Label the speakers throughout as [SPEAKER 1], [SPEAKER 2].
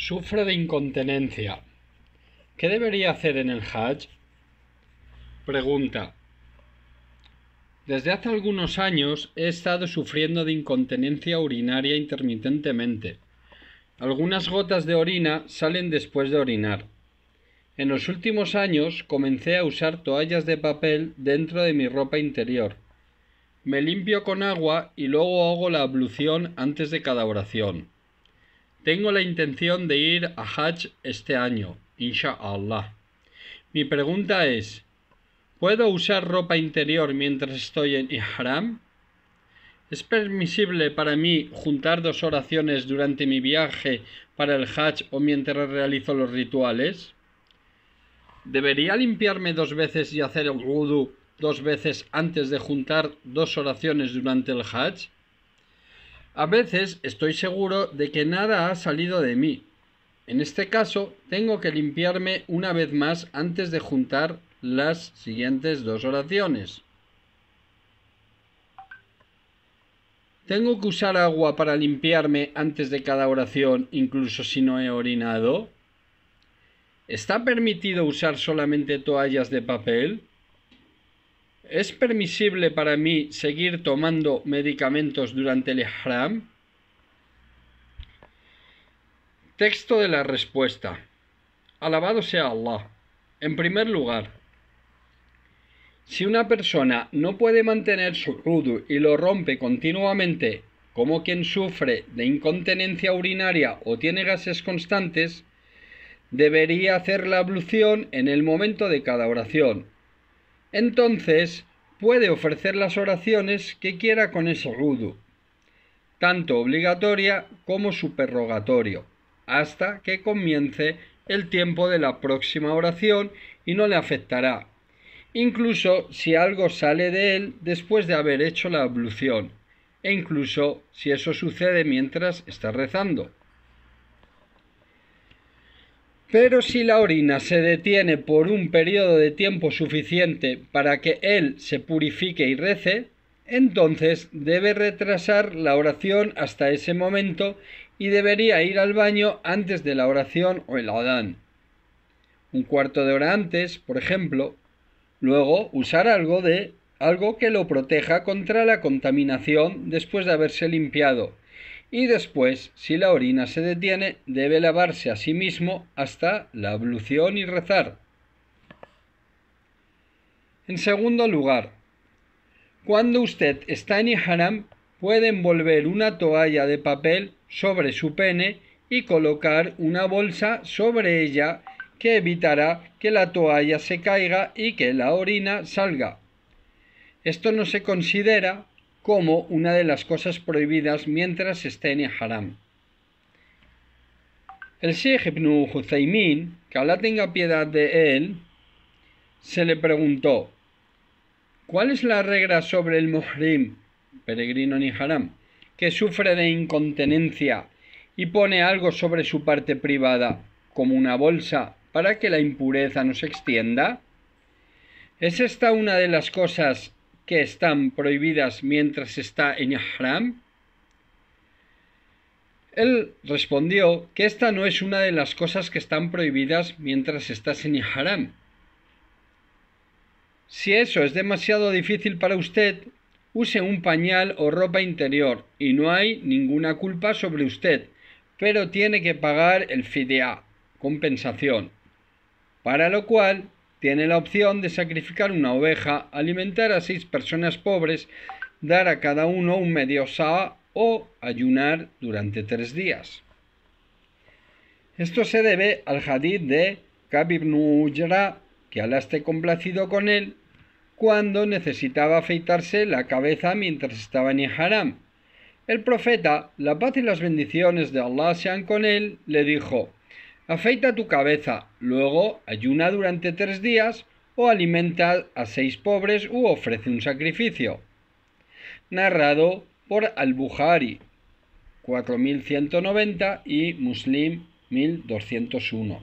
[SPEAKER 1] Sufre de incontinencia ¿Qué debería hacer en el Hajj? Pregunta. Desde hace algunos años he estado sufriendo de incontinencia urinaria intermitentemente. Algunas gotas de orina salen después de orinar. En los últimos años comencé a usar toallas de papel dentro de mi ropa interior. Me limpio con agua y luego hago la ablución antes de cada oración. Tengo la intención de ir a Hajj este año, inshallah. Mi pregunta es, ¿puedo usar ropa interior mientras estoy en Ihram? ¿Es permisible para mí juntar dos oraciones durante mi viaje para el Hajj o mientras realizo los rituales? ¿Debería limpiarme dos veces y hacer el wudu dos veces antes de juntar dos oraciones durante el Hajj? A veces estoy seguro de que nada ha salido de mí. En este caso, tengo que limpiarme una vez más antes de juntar las siguientes dos oraciones. ¿Tengo que usar agua para limpiarme antes de cada oración, incluso si no he orinado? ¿Está permitido usar solamente toallas de papel? ¿Es permisible para mí seguir tomando medicamentos durante el ihram? Texto de la respuesta. Alabado sea Allah. En primer lugar, si una persona no puede mantener su rudu y lo rompe continuamente, como quien sufre de incontinencia urinaria o tiene gases constantes, debería hacer la ablución en el momento de cada oración, entonces, puede ofrecer las oraciones que quiera con ese rudo, tanto obligatoria como superrogatorio, hasta que comience el tiempo de la próxima oración y no le afectará, incluso si algo sale de él después de haber hecho la ablución, e incluso si eso sucede mientras está rezando. Pero si la orina se detiene por un periodo de tiempo suficiente para que él se purifique y rece, entonces debe retrasar la oración hasta ese momento y debería ir al baño antes de la oración o el adán. Un cuarto de hora antes, por ejemplo, luego usar algo de algo que lo proteja contra la contaminación después de haberse limpiado y después, si la orina se detiene, debe lavarse a sí mismo hasta la ablución y rezar. En segundo lugar, cuando usted está en Iharam, puede envolver una toalla de papel sobre su pene y colocar una bolsa sobre ella que evitará que la toalla se caiga y que la orina salga. Esto no se considera como una de las cosas prohibidas mientras esté en el haram. El Sheikh ibn Huzaymin, que Allah tenga piedad de él, se le preguntó, ¿cuál es la regla sobre el muhrim, peregrino en haram, que sufre de incontinencia y pone algo sobre su parte privada, como una bolsa, para que la impureza no se extienda? ¿Es esta una de las cosas que están prohibidas mientras está en yahram. Él respondió que esta no es una de las cosas que están prohibidas mientras estás en Ihram. Si eso es demasiado difícil para usted, use un pañal o ropa interior y no hay ninguna culpa sobre usted, pero tiene que pagar el fidea, compensación, para lo cual tiene la opción de sacrificar una oveja, alimentar a seis personas pobres, dar a cada uno un medio saa o ayunar durante tres días. Esto se debe al hadith de Kabir ibn que Alá esté complacido con él, cuando necesitaba afeitarse la cabeza mientras estaba en Haram. El profeta, la paz y las bendiciones de Allah sean con él, le dijo, Afeita tu cabeza, luego ayuna durante tres días o alimenta a seis pobres u ofrece un sacrificio. Narrado por al buhari 4190 y Muslim 1201.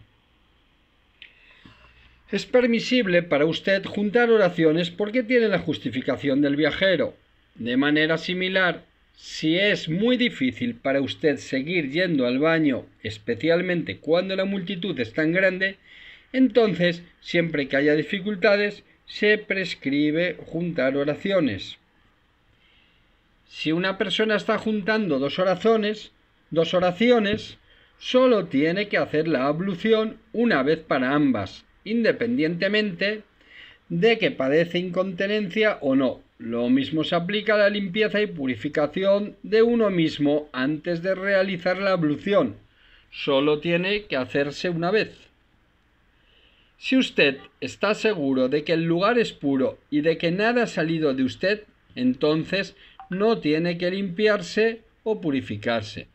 [SPEAKER 1] Es permisible para usted juntar oraciones porque tiene la justificación del viajero. De manera similar, si es muy difícil para usted seguir yendo al baño, especialmente cuando la multitud es tan grande, entonces, siempre que haya dificultades, se prescribe juntar oraciones. Si una persona está juntando dos oraciones, dos oraciones, solo tiene que hacer la ablución una vez para ambas, independientemente de que padece incontinencia o no. Lo mismo se aplica a la limpieza y purificación de uno mismo antes de realizar la ablución. Solo tiene que hacerse una vez. Si usted está seguro de que el lugar es puro y de que nada ha salido de usted, entonces no tiene que limpiarse o purificarse.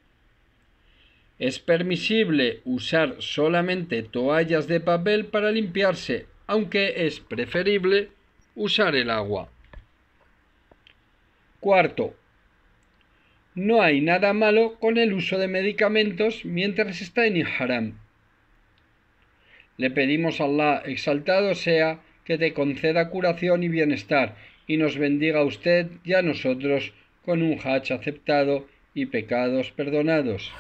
[SPEAKER 1] Es permisible usar solamente toallas de papel para limpiarse, aunque es preferible usar el agua. Cuarto, no hay nada malo con el uso de medicamentos mientras está en Haram. Le pedimos a Allah, exaltado sea, que te conceda curación y bienestar, y nos bendiga a usted y a nosotros con un hach aceptado y pecados perdonados.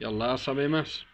[SPEAKER 1] Y Allah sabe más.